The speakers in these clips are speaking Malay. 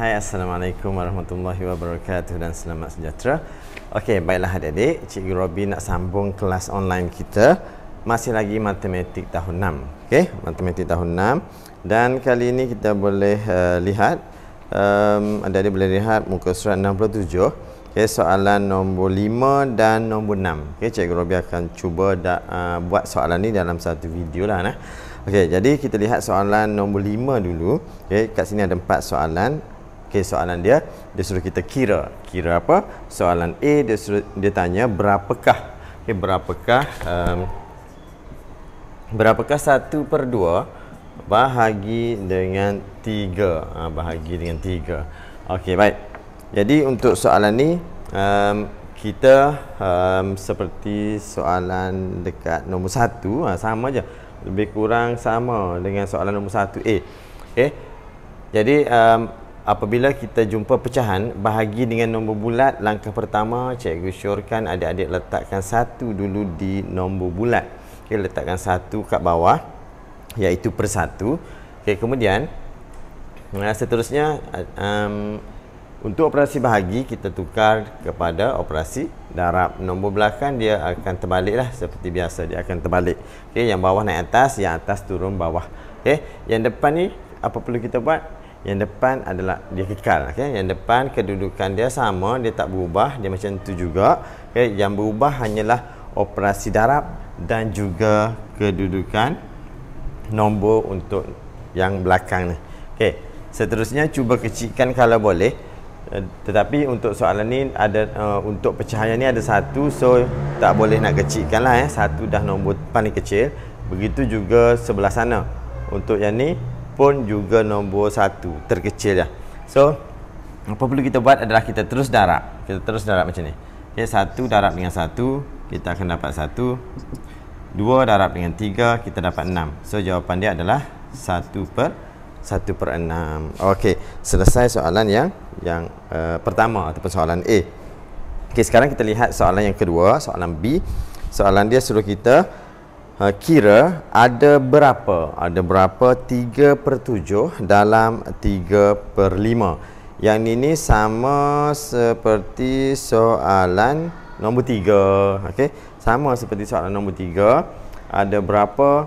Hai Assalamualaikum Warahmatullahi Wabarakatuh dan selamat sejahtera Okey, baiklah adik-adik Cikgu Robi nak sambung kelas online kita Masih lagi Matematik Tahun 6 Okey, Matematik Tahun 6 Dan kali ini kita boleh uh, lihat um, Adik-adik boleh lihat muka surat 67 Okey, soalan nombor 5 dan nombor 6 Okey, Cikgu Robi akan cuba da- uh, buat soalan ni dalam satu video lah nah. Okey, jadi kita lihat soalan nombor 5 dulu. Okey, kat sini ada empat soalan. Okey, soalan dia dia suruh kita kira. Kira apa? Soalan A dia suruh dia tanya berapakah? Okey, berapakah um, berapakah 1 per 2 bahagi dengan 3? Ah, bahagi dengan 3. Okey, baik. Jadi untuk soalan ni um, kita um, seperti soalan dekat nombor 1 ha, ah, sama je lebih kurang sama dengan soalan nombor 1 A. Okey. Jadi um, apabila kita jumpa pecahan bahagi dengan nombor bulat langkah pertama cikgu syorkan adik-adik letakkan satu dulu di nombor bulat okay, letakkan satu kat bawah iaitu persatu okay, kemudian seterusnya um, untuk operasi bahagi kita tukar kepada operasi darab nombor belakang dia akan terbalik lah seperti biasa dia akan terbalik okay, yang bawah naik atas yang atas turun bawah okay, yang depan ni apa perlu kita buat yang depan adalah dia kekal okey yang depan kedudukan dia sama dia tak berubah dia macam tu juga okey yang berubah hanyalah operasi darab dan juga kedudukan nombor untuk yang belakang ni okey seterusnya cuba kecilkan kalau boleh uh, tetapi untuk soalan ni ada uh, untuk pecahannya ni ada satu so tak boleh nak kecilkan lah eh satu dah nombor paling kecil begitu juga sebelah sana untuk yang ni pun juga nombor satu terkecil lah. So apa perlu kita buat adalah kita terus darab. Kita terus darab macam ni. Okay, satu darab dengan satu kita akan dapat satu. Dua darab dengan tiga kita dapat enam. So jawapan dia adalah satu per satu per enam. Okay, selesai soalan yang yang uh, pertama ataupun soalan A. Okay sekarang kita lihat soalan yang kedua, soalan B. Soalan dia suruh kita uh, kira ada berapa? Ada berapa 3 per 7 dalam 3 per 5? Yang ini sama seperti soalan nombor 3. Okay? Sama seperti soalan nombor 3. Ada berapa?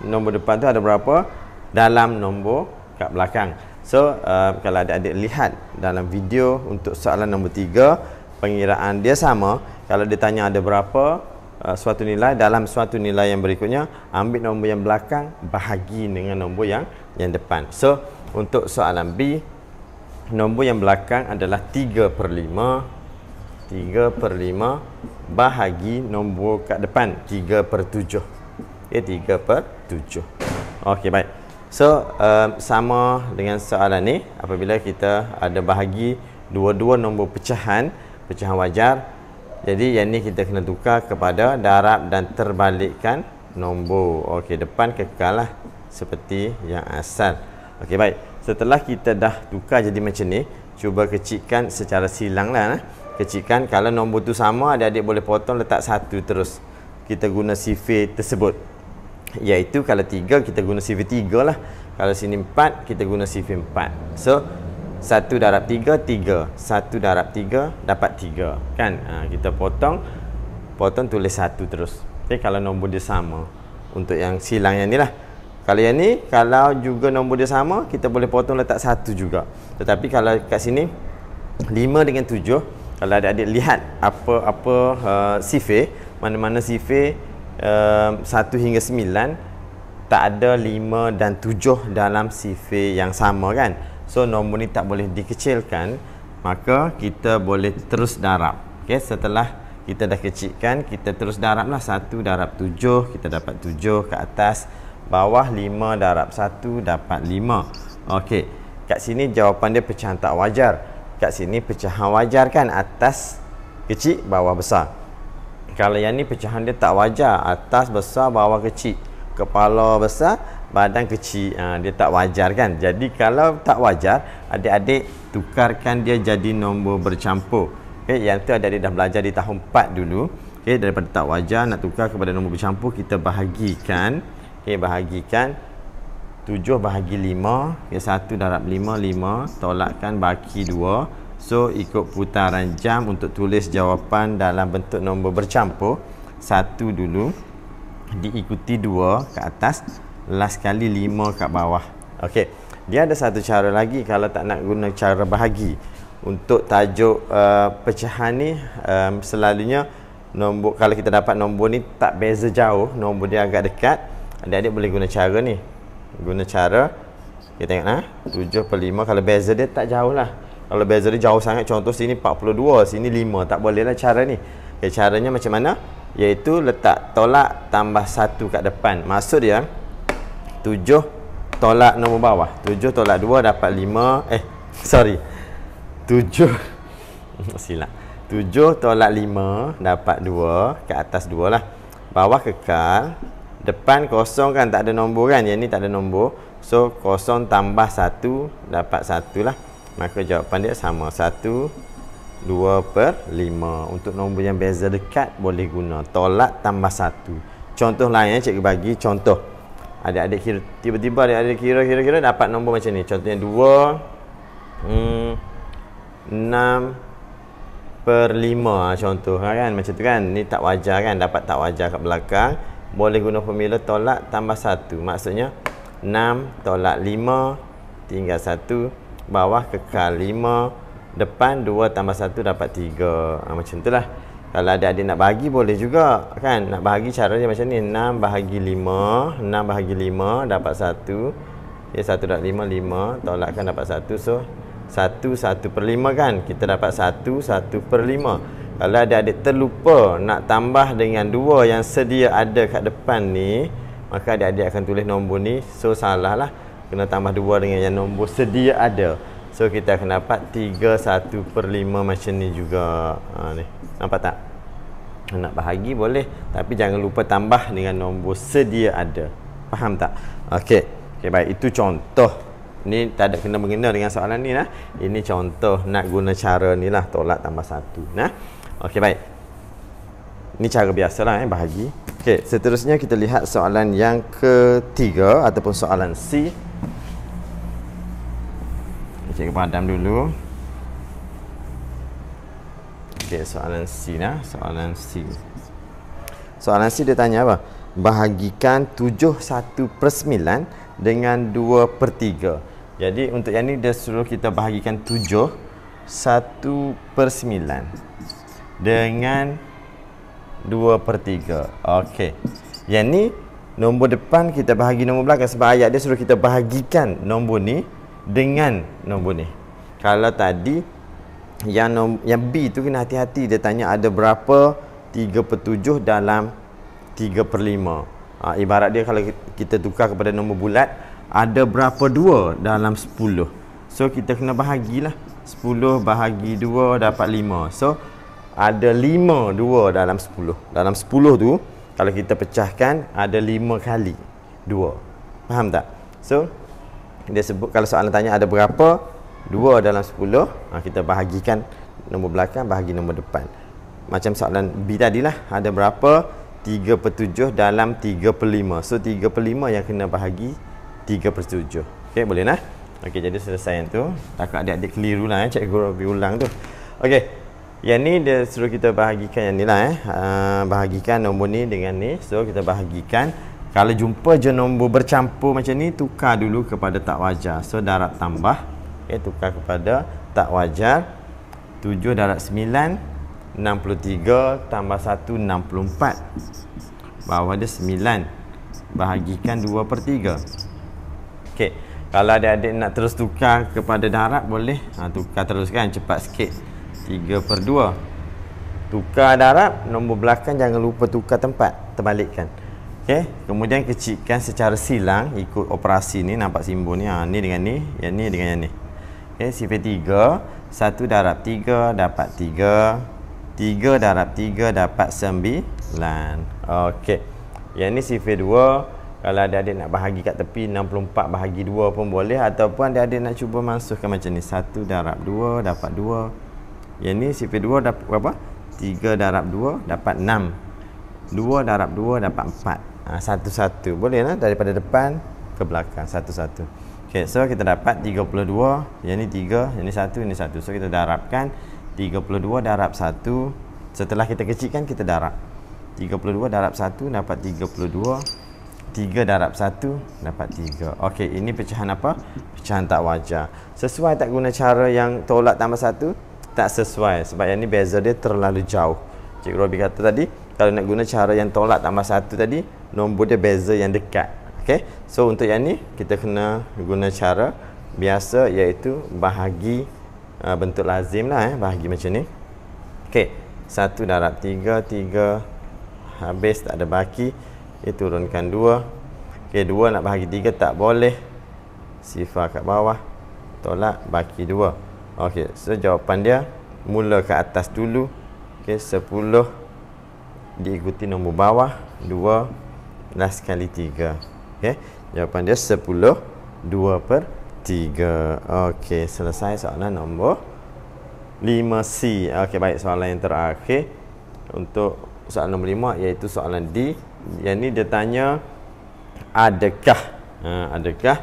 Nombor depan tu ada berapa? Dalam nombor kat belakang. So, uh, kalau adik-adik lihat dalam video untuk soalan nombor 3, pengiraan dia sama. Kalau dia tanya ada berapa, uh, suatu nilai dalam suatu nilai yang berikutnya ambil nombor yang belakang bahagi dengan nombor yang yang depan so untuk soalan B nombor yang belakang adalah 3 per 5 3 per 5 bahagi nombor kat depan 3 per 7 okay, 3 per 7 ok baik so um, sama dengan soalan ni apabila kita ada bahagi dua-dua nombor pecahan pecahan wajar jadi yang ni kita kena tukar kepada darab dan terbalikkan nombor. Okey, depan kekal lah seperti yang asal. Okey, baik. Setelah kita dah tukar jadi macam ni, cuba kecikkan secara silang lah. Nah. Eh. Kecikkan kalau nombor tu sama, adik-adik boleh potong letak satu terus. Kita guna sifir tersebut. Iaitu kalau tiga, kita guna sifir tiga lah. Kalau sini empat, kita guna sifir empat. So, satu darab tiga, tiga. Satu darab tiga, dapat tiga. Kan? Ha, kita potong, potong tulis satu terus. Okay, kalau nombor dia sama. Untuk yang silang yang ni lah. Kalau yang ni, kalau juga nombor dia sama, kita boleh potong letak satu juga. Tetapi kalau kat sini, lima dengan tujuh. Kalau adik-adik lihat apa apa uh, ha, sifir, mana-mana sifir um, satu uh, hingga sembilan, tak ada lima dan tujuh dalam sifir yang sama kan? So nombor ni tak boleh dikecilkan Maka kita boleh terus darab okay, Setelah kita dah kecilkan Kita terus darab lah Satu darab tujuh Kita dapat tujuh ke atas Bawah lima darab satu dapat lima Okey Kat sini jawapan dia pecahan tak wajar Kat sini pecahan wajar kan Atas kecil bawah besar Kalau yang ni pecahan dia tak wajar Atas besar bawah kecil Kepala besar badan kecil uh, dia tak wajar kan jadi kalau tak wajar adik-adik tukarkan dia jadi nombor bercampur okay yang tu adik-adik dah belajar di tahun 4 dulu okay daripada tak wajar nak tukar kepada nombor bercampur kita bahagikan okay bahagikan 7 bahagi 5 okay 1 darab 5 5 tolakkan baki 2 so ikut putaran jam untuk tulis jawapan dalam bentuk nombor bercampur 1 dulu diikuti 2 ke atas last kali lima kat bawah okey dia ada satu cara lagi kalau tak nak guna cara bahagi untuk tajuk uh, pecahan ni um, selalunya nombor kalau kita dapat nombor ni tak beza jauh nombor dia agak dekat adik-adik boleh guna cara ni guna cara kita tengok nah ha? 7 per 5 kalau beza dia tak jauh lah kalau beza dia jauh sangat contoh sini 42 sini 5 tak boleh lah cara ni okay, caranya macam mana iaitu letak tolak tambah 1 kat depan maksud dia tujuh tolak nombor bawah tujuh tolak dua dapat lima eh sorry tujuh silap tujuh tolak lima dapat dua ke atas dua lah bawah kekal depan kosong kan tak ada nombor kan yang ni tak ada nombor so kosong tambah satu dapat satu lah maka jawapan dia sama satu dua per lima untuk nombor yang beza dekat boleh guna tolak tambah satu contoh lain eh, cikgu bagi contoh ada ada kira tiba-tiba ada ada kira kira kira dapat nombor macam ni contohnya 2 hmm 6 per lima ah, contoh ah, kan macam tu kan ni tak wajar kan dapat tak wajar kat belakang boleh guna formula tolak tambah satu maksudnya enam tolak lima tinggal satu bawah kekal 5 depan dua tambah satu dapat tiga ha, macam tu lah kalau ada adik nak bahagi boleh juga kan Nak bahagi caranya macam ni 6 bahagi 5 6 bahagi 5 dapat 1 Ya 1 dapat 5 5 kan dapat 1 So 1 1 per 5 kan Kita dapat 1 1 per 5 Kalau ada adik terlupa Nak tambah dengan 2 yang sedia ada kat depan ni Maka adik-adik akan tulis nombor ni So salah lah Kena tambah 2 dengan yang nombor sedia ada So kita akan dapat 3 1 per 5 macam ni juga Ha ni Nampak tak? Nak bahagi boleh Tapi jangan lupa tambah dengan nombor sedia ada Faham tak? Okey Okey baik itu contoh Ni tak ada kena mengena dengan soalan ni lah Ini contoh nak guna cara ni lah Tolak tambah satu nah? Okey baik Ni cara biasa lah eh bahagi Okey seterusnya kita lihat soalan yang ketiga Ataupun soalan C Cikgu padam dulu Okey, soalan C lah. Soalan C. Soalan C dia tanya apa? Bahagikan 71 per 9 dengan 2 per 3. Jadi untuk yang ni dia suruh kita bahagikan 7 1 per 9 dengan 2 per 3. Okey. Yang ni nombor depan kita bahagi nombor belakang sebab ayat dia suruh kita bahagikan nombor ni dengan nombor ni. Kalau tadi yang nom- yang B tu kena hati-hati dia tanya ada berapa 3/7 dalam 3/5. Per ha, ibarat dia kalau kita tukar kepada nombor bulat ada berapa 2 dalam 10. So kita kena bahagilah 10 bahagi 2 dapat 5. So ada 5 2 dalam 10. Dalam 10 tu kalau kita pecahkan ada 5 kali 2. Faham tak? So dia sebut kalau soalan tanya ada berapa Dua dalam sepuluh, ha, kita bahagikan nombor belakang bahagi nombor depan macam soalan B tadi lah ada berapa 3 per 7 dalam 3 per 5 so 3 per 5 yang kena bahagi 3 per 7 ok boleh lah ok jadi selesai yang tu takut adik-adik keliru lah eh. cikgu Robi ulang tu Okay, yang ni dia suruh kita bahagikan yang ni lah eh. Ha, bahagikan nombor ni dengan ni so kita bahagikan kalau jumpa je nombor bercampur macam ni tukar dulu kepada tak wajar so darab tambah okay, eh, tukar kepada tak wajar 7 darab 9 63 tambah 1 64 bawah dia 9 bahagikan 2 per 3 ok kalau adik-adik nak terus tukar kepada darab boleh ha, tukar teruskan cepat sikit 3 per 2 tukar darab nombor belakang jangan lupa tukar tempat terbalikkan Okay. Kemudian kecikkan secara silang Ikut operasi ni Nampak simbol ni ha, Ni dengan ni Yang ni dengan yang ni okay, sifir 3 1 darab 3 dapat 3 3 darab 3 dapat 9 Okey, yang ni sifir 2 kalau ada adik nak bahagi kat tepi 64 bahagi 2 pun boleh ataupun ada adik nak cuba masukkan macam ni 1 darab 2 dapat 2 yang ni sifir 2 dapat berapa? 3 darab 2 dapat 6 2 darab 2 dapat 4 1-1 ha, boleh lah daripada depan ke belakang 1-1 Okey, so kita dapat 32, yang ni 3, yang ni 1, yang ni 1. So kita darabkan 32 darab 1. Setelah kita kecilkan kita darab. 32 darab 1 dapat 32. 3 darab 1 dapat 3. Okey, ini pecahan apa? Pecahan tak wajar. Sesuai tak guna cara yang tolak tambah 1? Tak sesuai sebab yang ni beza dia terlalu jauh. Cik Robi kata tadi kalau nak guna cara yang tolak tambah satu tadi, nombor dia beza yang dekat. Okay. So untuk yang ni kita kena guna cara biasa iaitu bahagi uh, bentuk lazim lah eh. Bahagi macam ni. Okay. Satu darab tiga, tiga habis tak ada baki. Okay, turunkan dua. Okay, dua nak bahagi tiga tak boleh. Sifar kat bawah. Tolak baki dua. Okay, so jawapan dia mula ke atas dulu. Okay, sepuluh diikuti nombor bawah. Dua last kali tiga. Okey. Jawapan dia 10 2 per 3. Okey, selesai soalan nombor 5C. Okey, baik soalan yang terakhir untuk soalan nombor 5 iaitu soalan D. Yang ni dia tanya adakah ha, adakah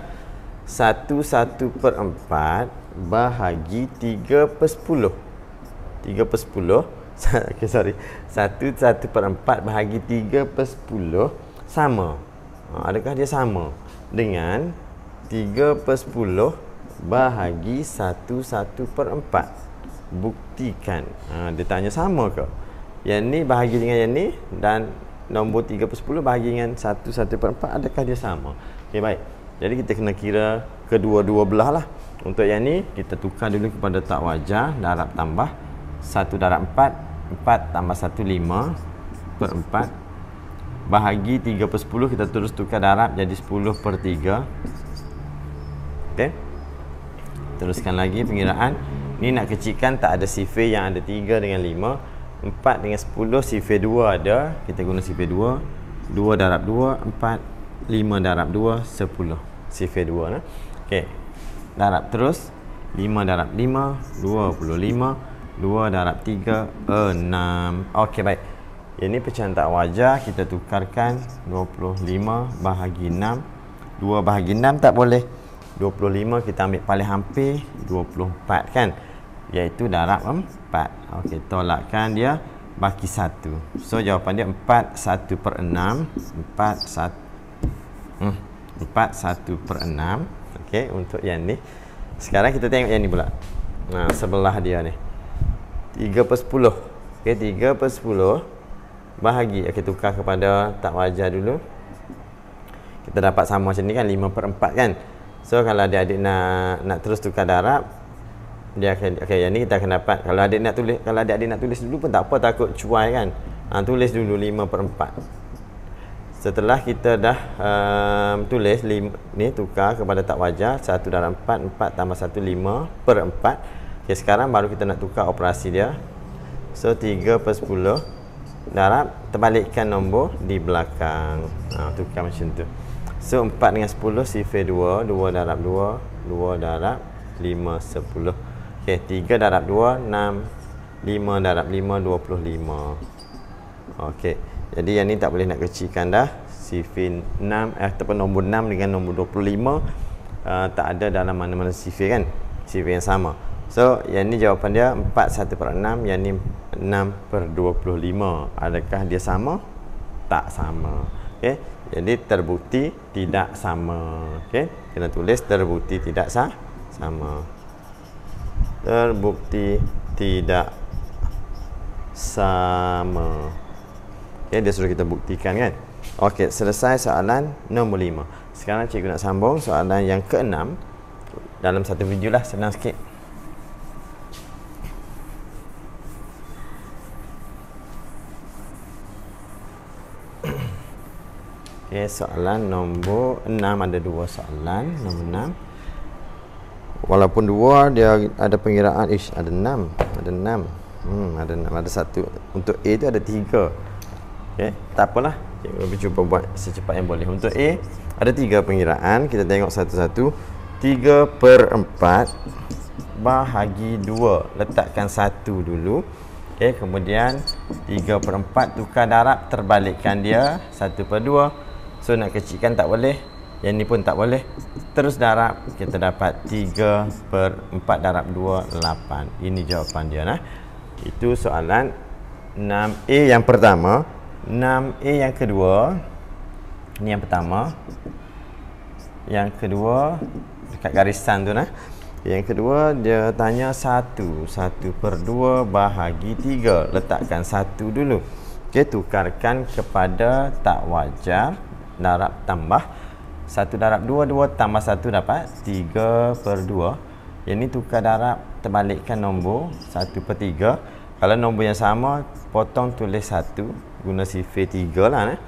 1 1 per 4 bahagi 3 per 10 3 per 10 ok sorry 1 1 per 4 bahagi 3 per 10 sama Ha, adakah dia sama dengan 3 per 10 bahagi 1 per 4? Buktikan. Ha, dia tanya sama ke? Yang ni bahagi dengan yang ni dan nombor 3 per 10 bahagi dengan 1 1 per 4 adakah dia sama? Okay baik. Jadi kita kena kira kedua-dua belah lah. Untuk yang ni kita tukar dulu kepada tak wajar darab tambah 1 darab 4 4 tambah 1 5 per 4 bahagi 3 per 10 kita terus tukar darab jadi 10 per 3 okay. teruskan lagi pengiraan ni nak kecilkan tak ada sifir yang ada 3 dengan 5 4 dengan 10 sifir 2 ada kita guna sifir 2 2 darab 2 4 5 darab 2 10 sifir 2 nah. ok darab terus 5 darab 5 25 2 darab 3 6 ok baik ini pecahan tak wajar kita tukarkan 25 bahagi 6 2 bahagi 6 tak boleh 25 kita ambil paling hampir 24 kan iaitu darab 4 okay tolakkan dia baki 1 so jawapan dia 4 1 per 6 4 1 4 1 per 6 okay untuk yang ni sekarang kita tengok yang ni pula nah, sebelah dia ni 3 per 10 ok 3 per bahagi Okey tukar kepada tak wajar dulu Kita dapat sama macam ni kan 5 per 4 kan So kalau adik-adik nak nak terus tukar darab dia akan okey yang ni kita akan dapat kalau adik nak tulis kalau adik-adik nak tulis dulu pun tak apa takut cuai kan ha, tulis dulu 5 per 4 setelah kita dah um, tulis lim, ni tukar kepada tak wajar 1 darab 4 4 tambah 1 5 per 4 okay, sekarang baru kita nak tukar operasi dia so 3 per 10 darab terbalikkan nombor di belakang ha, tukar macam tu so 4 dengan 10 sifir 2 2 darab 2 2 darab 5 10 ok 3 darab 2 6 5 darab 5 25 ok jadi yang ni tak boleh nak kecilkan dah sifir 6 eh, ataupun nombor 6 dengan nombor 25 uh, eh, tak ada dalam mana-mana sifir kan sifir yang sama So yang ni jawapan dia 4 per 6 Yang ni 6 per 25 Adakah dia sama? Tak sama okay? Jadi terbukti tidak sama okay? Kena tulis terbukti tidak sah Sama Terbukti tidak sama okay, Dia suruh kita buktikan kan Okey, selesai soalan nombor 5 Sekarang cikgu nak sambung soalan yang keenam Dalam satu video lah, senang sikit soalan nombor 6 ada dua soalan nombor 6 walaupun dua dia ada pengiraan ish ada 6 ada 6 hmm ada 6 ada satu untuk A tu ada tiga. okey tak apalah cikgu okay, cuba buat secepat yang boleh untuk A ada tiga pengiraan kita tengok satu-satu 3 per 4 bahagi 2 letakkan satu dulu Okay, kemudian 3 per 4 tukar darab terbalikkan dia 1 per So nak kecilkan tak boleh Yang ni pun tak boleh Terus darab Kita dapat 3 per 4 darab 2 8 Ini jawapan dia nah. Itu soalan 6A yang pertama 6A yang kedua Ini yang pertama Yang kedua Dekat garisan tu nah. Yang kedua dia tanya 1 1 per 2 bahagi 3 Letakkan 1 dulu Okay, tukarkan kepada tak wajar darab tambah 1 darab 2, 2 tambah 1 dapat 3 per 2 Yang ni tukar darab terbalikkan nombor 1 per 3 Kalau nombor yang sama potong tulis 1 Guna sifir 3 lah eh.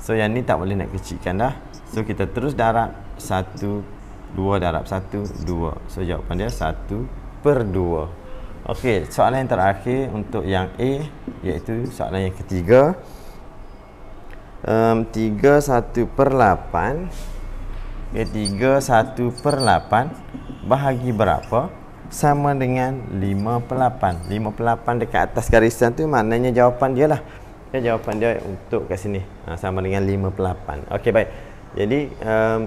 So yang ni tak boleh nak kecilkan dah So kita terus darab 1, 2 darab 1, 2 So jawapan dia 1 per 2 Okey soalan yang terakhir untuk yang A Iaitu soalan yang ketiga um, 3 per 8 okay, 3 per 8 bahagi berapa sama dengan 5 per 8 5 per 8 dekat atas garisan tu maknanya jawapan dia lah okay, jawapan dia untuk kat sini ha, sama dengan 5 per 8 okay, baik. jadi um,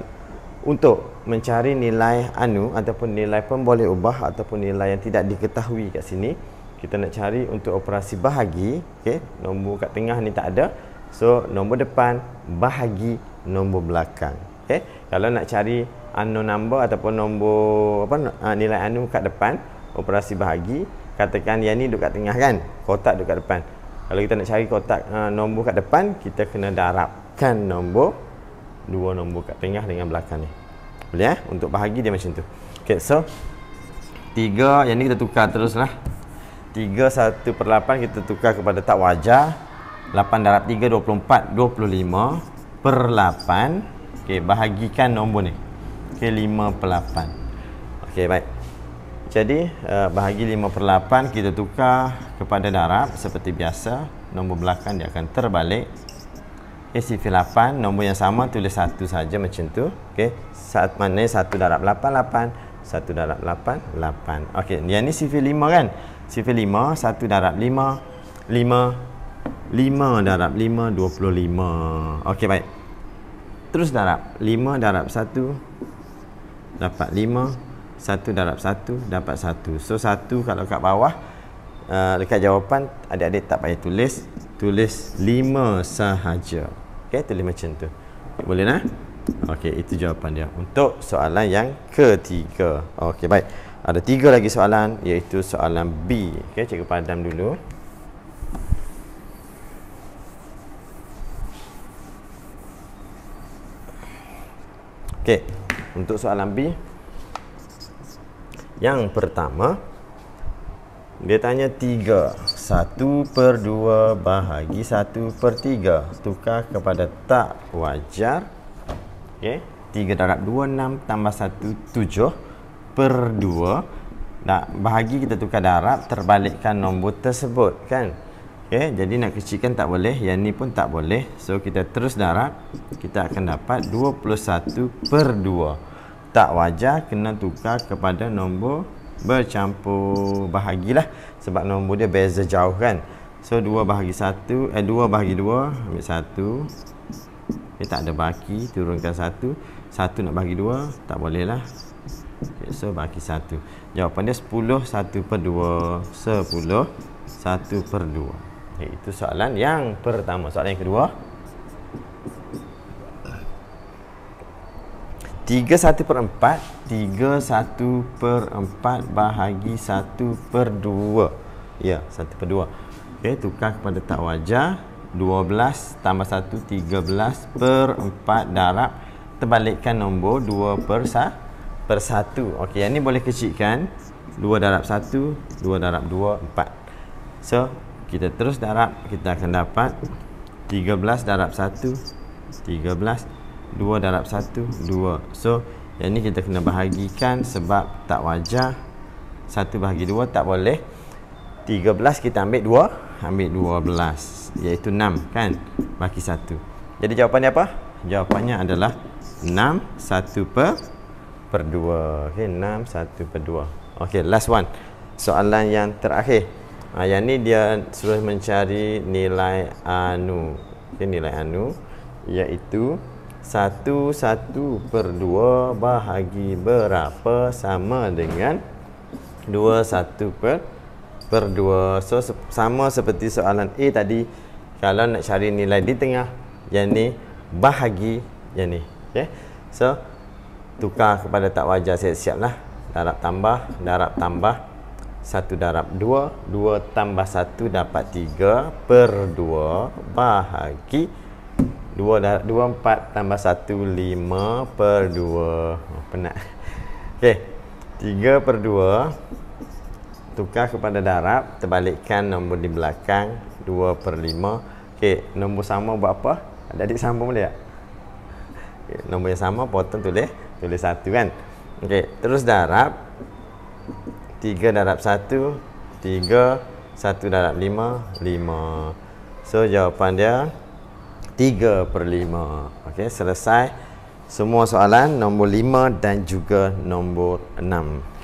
untuk mencari nilai anu ataupun nilai pun ubah ataupun nilai yang tidak diketahui kat sini kita nak cari untuk operasi bahagi okay, nombor kat tengah ni tak ada So nombor depan bahagi nombor belakang. Okey. Kalau nak cari unknown number ataupun nombor apa ah, nilai anu kat depan operasi bahagi katakan yang ni duduk kat tengah kan kotak duduk kat depan kalau kita nak cari kotak uh, nombor kat depan kita kena darabkan nombor dua nombor kat tengah dengan belakang ni boleh eh untuk bahagi dia macam tu Okay, so tiga yang ni kita tukar terus lah tiga satu per lapan kita tukar kepada tak wajar 8 darab 3 24 25 per 8 okey bahagikan nombor ni okey 5 per 8 okey baik jadi uh, bahagi 5 per 8 kita tukar kepada darab seperti biasa nombor belakang dia akan terbalik SCV 8 nombor yang sama tulis 1 saja macam tu okey saat mana 1 darab 8 8 1 darab 8 8 okey yang ni CV 5 kan CV 5 1 darab 5 5 5 darab 5 25 Okey baik Terus darab 5 darab 1 Dapat 5 1 darab 1 Dapat 1 So 1 kalau kat bawah uh, Dekat jawapan Adik-adik tak payah tulis Tulis 5 sahaja Okey tulis macam tu Boleh nak? Okey itu jawapan dia Untuk soalan yang ketiga Okey baik Ada tiga lagi soalan Iaitu soalan B Okey cikgu padam dulu Okey, untuk soalan B Yang pertama Dia tanya 3 1 per 2 bahagi 1 per 3 Tukar kepada tak wajar Okey, 3 darab 2, 6 tambah 1, 7 Per 2 nak bahagi kita tukar darab Terbalikkan nombor tersebut kan Okay, jadi nak kecilkan tak boleh. Yang ni pun tak boleh. So, kita terus darab. Kita akan dapat 21 per 2. Tak wajar kena tukar kepada nombor bercampur bahagilah. Sebab nombor dia beza jauh kan. So, 2 bahagi 1. Eh, 2 bahagi 2. Ambil 1. Okay, tak ada baki. Turunkan 1. 1 nak bagi 2. Tak boleh lah. Okay, so, bahagi 1. Jawapan dia 10. 1 per 2. 10. 1 per 2 itu soalan yang pertama. Soalan yang kedua. Tiga satu per 4 31 4 bahagi satu per dua. Ya, satu per dua. Okay tukar kepada tak wajar belas tambah 1, 13 per 4 darab Terbalikkan nombor dua per, satu. Okay 1 yang ni boleh kecilkan dua darab satu dua darab dua empat. So, kita terus darab kita akan dapat 13 darab 1 13 darab 1 2 so yang ni kita kena bahagikan sebab tak wajar 1 bahagi 2 tak boleh 13 kita ambil 2 ambil 12 iaitu 6 kan bahagi 1 jadi jawapannya apa jawapannya adalah 6 1 per per 2 okey 6 1 per 2 okey last one soalan yang terakhir Ha, yang ni dia suruh mencari nilai anu. Okay, nilai anu iaitu 1,1 per 2 bahagi berapa sama dengan 2,1 per, per 2. So, se- sama seperti soalan A tadi. Kalau nak cari nilai di tengah, yang ni bahagi yang ni. Okay. So, tukar kepada tak wajar siap-siap lah. Darab tambah, darab tambah. 1 darab 2 2 tambah 1 dapat 3 Per 2 Bahagi 2, 2 4 tambah 1 5 per 2 oh, Penat okay. 3 per 2 Tukar kepada darab Terbalikkan nombor di belakang 2 per 5 okay. Nombor sama buat apa? Ada adik sambung boleh tak? Okay. Nombor yang sama potong tulis Tulis 1 kan? Okay. Terus darab 3 darab 1 3 1 darab 5 5 So jawapan dia 3 per 5 Ok selesai Semua soalan Nombor 5 dan juga Nombor 6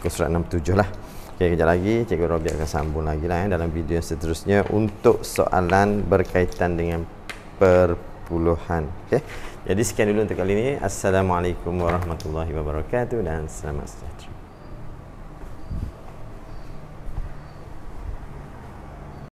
Ke surat 67 lah Ok kejap lagi Cikgu Robi akan sambung lagi lah eh, Dalam video yang seterusnya Untuk soalan berkaitan dengan Perpuluhan Ok jadi sekian dulu untuk kali ini. Assalamualaikum warahmatullahi wabarakatuh dan selamat sejahtera.